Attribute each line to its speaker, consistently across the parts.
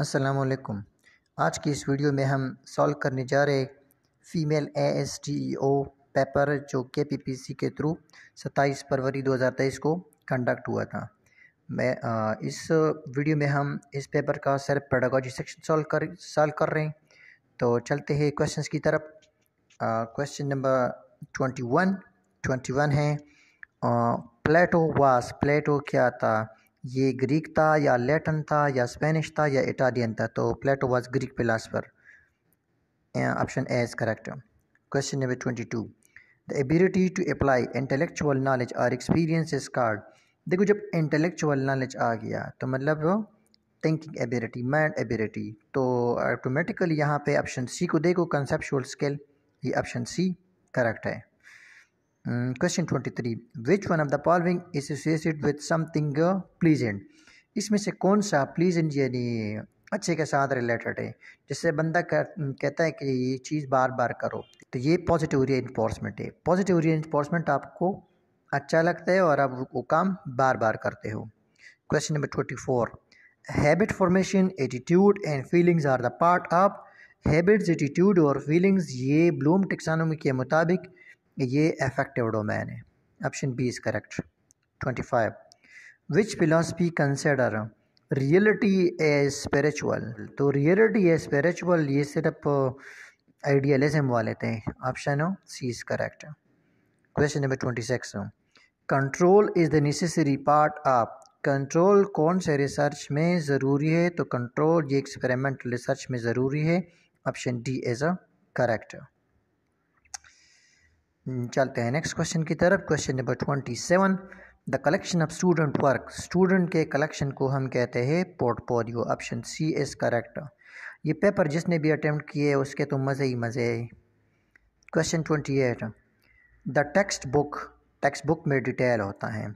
Speaker 1: असलकुम आज की इस वीडियो में हम सॉल्व करने जा रहे female A S T O paper जो के पी पी सी के थ्रू 27 फरवरी 2023 को कंडक्ट हुआ था मैं आ, इस वीडियो में हम इस पेपर का सर पेडागोजी सेक्शन सॉल्व कर सॉल्व कर रहे हैं तो चलते हैं क्वेश्चंस की तरफ question number twenty one twenty one है प्लेटो वास प्लेटो क्या था ये ग्रीक था या लेटन था या स्पेनिश था या इटालियन था तो Plato was Greek philosopher option A is correct question number twenty two the ability to apply intellectual knowledge और एक्सपीरियंस इज कार्ड देखो जब इंटेलेक्चुअल नॉलेज आ गया तो मतलब थिंकिंग एबिलिटी माइंड एबिलिटी तो ऑटोमेटिकली यहाँ पे ऑप्शन सी को देखो कंसेप्शुअल स्किल ये ऑप्शन सी करेक्ट है question twenty three which one of the following associated with something pleasant इसमें से कौन सा प्लीजेंट यानी अच्छे के साथ रिलेटेड है जिससे बंदा कर, hmm, कहता है कि ये चीज़ बार बार करो तो ये पॉजिटिव री इन्फोर्समेंट है पॉजिटिव री इन्फोर्समेंट आपको अच्छा लगता है और आप वो काम बार बार करते हो question number twenty four habit formation attitude and feelings are the part of habits attitude और फीलिंग्स ये ब्लूम टेक्सानोमी के मुताबिक ये एफेक्टिव डोमेन है option B is correct 25 which philosophy consider reality a spiritual तो रियलिटी ए spiritual ये सिर्फ idealism uh, वाले थे ऑप्शन हो C is correct question number twenty six control is the necessary part of control कौन से research में ज़रूरी है तो कंट्रोल ये एक्सपेरिमेंटल रिसर्च में ज़रूरी है option D is a correct hmm, चलते हैं नेक्स्ट क्वेश्चन की तरफ question number twenty seven the collection of student work student के कलेक्शन को हम कहते हैं portfolio option C is correct ये पेपर जिसने भी अटैम्प्ट किए उसके तो मज़े ही मज़े question twenty eight the text book text book में डिटेल होता है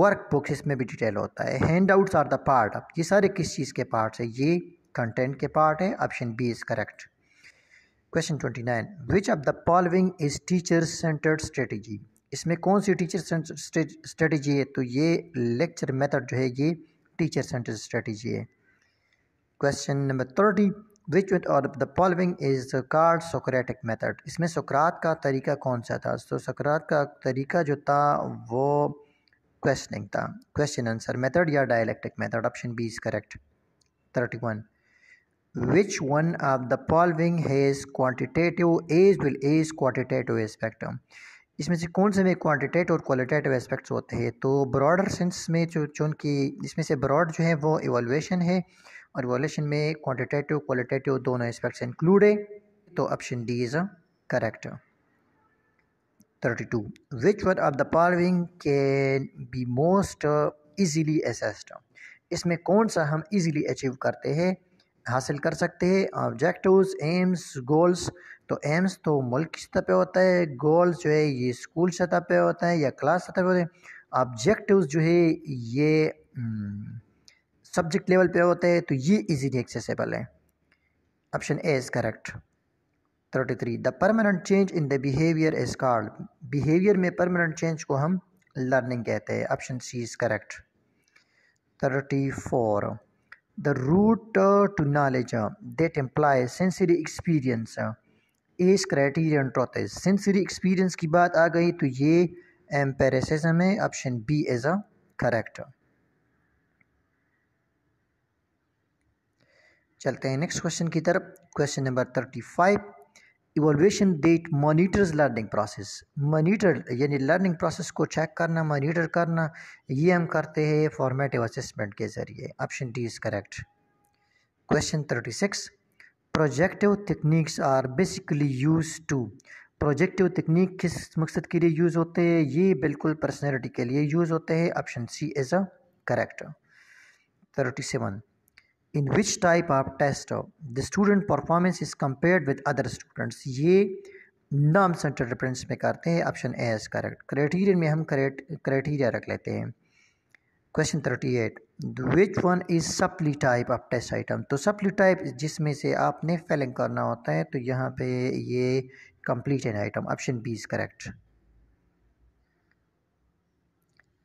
Speaker 1: वर्क बुक इसमें भी डिटेल होता है handouts are the part ये सारे किस चीज़ के पार्ट्स है ये कंटेंट के पार्ट है option B is correct question twenty nine which of the following is teacher centred strategy इसमें कौन सी टीचर स्ट्रेटजी है तो ये लेक्चर मेथड जो है ये टीचर सेंटर्ड स्ट्रेटजी है question number thirty which of the following is the card Socratic method इसमें सुकरात का तरीका कौन सा था तो सुकरात का तरीका जो था वो क्वेश्चनिंग था क्वेश्चन आंसर मेथड या dialectic method option B is correct thirty one which one of the following has quantitative is will is quantitative aspect इसमें से कौन से में क्वांटिटेटिव और क्वालिटेटिव एस्पेक्ट्स होते हैं तो ब्रॉडर सेंस में जो चूँकि इसमें से ब्रॉड जो है वो इवोल्यूशन है और इवोल्यूशन में क्वान्टिटेटिव क्वालिटेटिव दोनों एस्पेक्ट्स इंक्लूड है तो option D is correct thirty two which one of the following can be most easily assessed इसमें कौन सा हम इजीली अचीव करते हैं हासिल कर सकते हैं ऑब्जेक्टिव्स एम्स गोल्स तो एम्स तो मुल्क की सतह पे होता है गोल्स जो है ये स्कूल सतह पे होता है या क्लास सतह पे होते हैं ऑब्जेक्टिव्स जो है ये हम्म, सब्जेक्ट लेवल पे होते हैं तो ये इजीली एक्सेसिबल है option A is correct 33 the permanent change in the behaviour is called behaviour में परमानेंट चेंज को हम लर्निंग कहते हैं option C is correct four The route to knowledge uh, that implies sensory experience uh, is criterion trotes Sensory experience ki baat aa gayi to ye empiricism hai option b is a correct चलते हैं next question की तरफ question number thirty five evaluation that monitors learning process monitor यानी learning process को check करना monitor करना ये हम करते हैं फॉर्मेटिव असेसमेंट के ज़रिए option D is correct question thirty six projective techniques are basically use to projective technique किस मकसद के लिए यूज़ होते हैं ये बिल्कुल पर्सनैलिटी के लिए यूज़ होते हैं option C is a correct thirty seven in which type of test the student performance is compare with other students ये नाम सेंटर रेफरेंस में करते हैं option A is correct criterion में हम क्राइटीरिया रख लेते हैं question thirty eight which one is supply type of test item तो सप्ली टाइप जिसमें से आपने फेलिंग करना होता है तो यहाँ पे ये complete an item option B is correct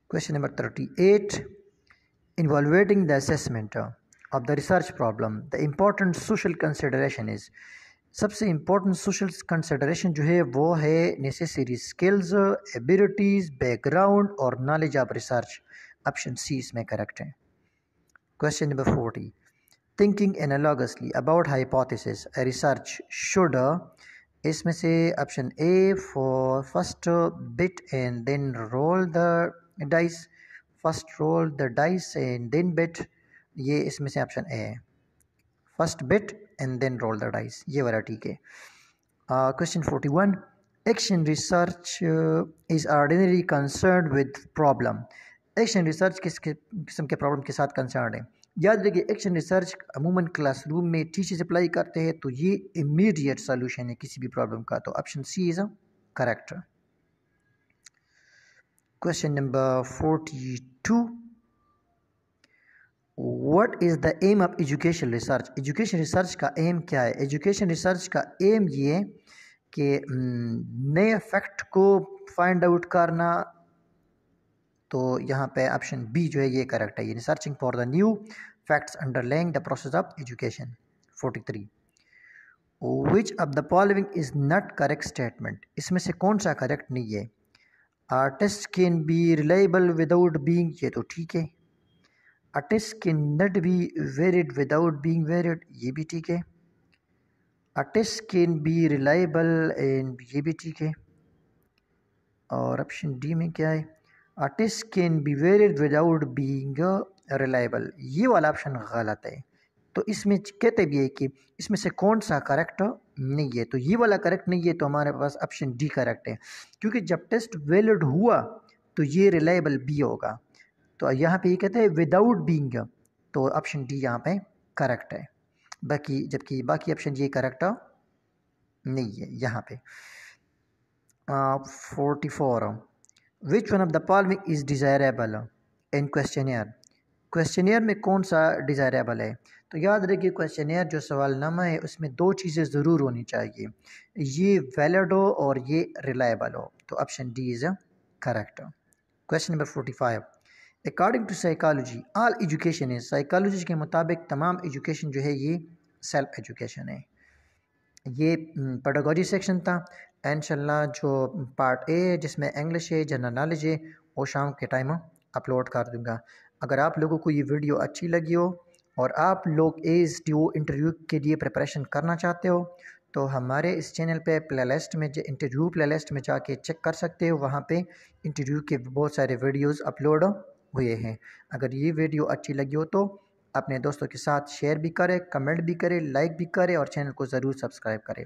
Speaker 1: question number thirty eight involving the assessment of the research problem the important social consideration is सबसे इम्पोर्टेंट सोशल कंसिडरेशन जो है वो है नेसेसरी स्किल्स एबिलिटीज़ बैकग्राउंड और knowledge of research option C इसमें correct है question number forty thinking analogously about hypothesis research should इसमें से option A for first bit and then roll the dice first roll the dice and then bit ये इसमें से option A है first bit and then roll the dice ये वाला ठीक है question forty one action research is ordinary concern with problem action research किस किस्म के प्रॉब्लम के साथ कंसर्न है याद रखिए एक्शन रिसर्च अमूमन क्लासरूम में टीचर्स अप्लाई करते हैं तो ये इमीडिएट सोल्यूशन है किसी भी प्रॉब्लम का तो option C is a correct question number forty two what is the aim of education research education research का एम क्या है एजुकेशन रिसर्च का एम ये कि हम्म, नए फैक्ट को फाइंड आउट करना तो यहाँ पे ऑप्शन बी जो है ये करेक्ट है ये searching for the new facts long the process of education forty three which of the following is not correct statement इसमें से कौन सा करेक्ट नहीं है a test can be reliable without being ये तो ठीक है a test can not be valid without being valid ये भी ठीक है a test can be reliable and ये भी ठीक है और ऑप्शन डी में क्या है a test can be valid without being reliable ये वाला ऑप्शन गलत है तो इसमें कहते भी है कि इसमें से कौन सा करेक्ट नहीं है तो ये वाला करेक्ट नहीं है तो हमारे पास ऑप्शन डी करेक्ट है क्योंकि जब टेस्ट वैलिड हुआ तो ये रिलायबल बी होगा तो यहाँ पे ये कहते हैं विदाउट बींग तो ऑप्शन डी यहाँ पे करेक्ट है बाकी जबकि बाकी ऑप्शन ये करेक्ट नहीं है यहाँ पे forty four which one of the following is desirable in questionnaire questionnaire में कौन सा डिज़ायरेबल है तो याद रखिए क्वेश्चनियर जो सवाल नामा है उसमें दो चीज़ें ज़रूर होनी चाहिए ये वैलिड हो और ये रिलायबल हो तो option D is correct question number forty five according to psychology all education है साइकोलॉजी के मुताबिक तमाम एजुकेशन जो है ये सेल्फ एजुकेशन है ये पेडागोजी सेक्शन था इनशाला जो पार्ट ए है जिसमें इंग्लिश है जनरल नॉलेज है वो शाम के टाइम अपलोड कर दूँगा अगर आप लोगों को ये वीडियो अच्छी लगी हो और आप लोग एस टी ओ इंटरव्यू के लिए प्रिपरेशन करना चाहते हो तो हमारे इस चैनल पे प्लेलिस्ट में इंटरव्यू प्लेलिस्ट में जाके चेक कर सकते हो वहाँ पे इंटरव्यू के बहुत सारे वीडियोस अपलोड हो हुए हैं अगर ये वीडियो अच्छी लगी हो तो अपने दोस्तों के साथ शेयर भी करें कमेंट भी करें लाइक भी करें और चैनल को ज़रूर सब्सक्राइब करें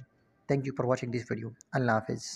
Speaker 1: thank you for watching this video अल्लाह हाफिज़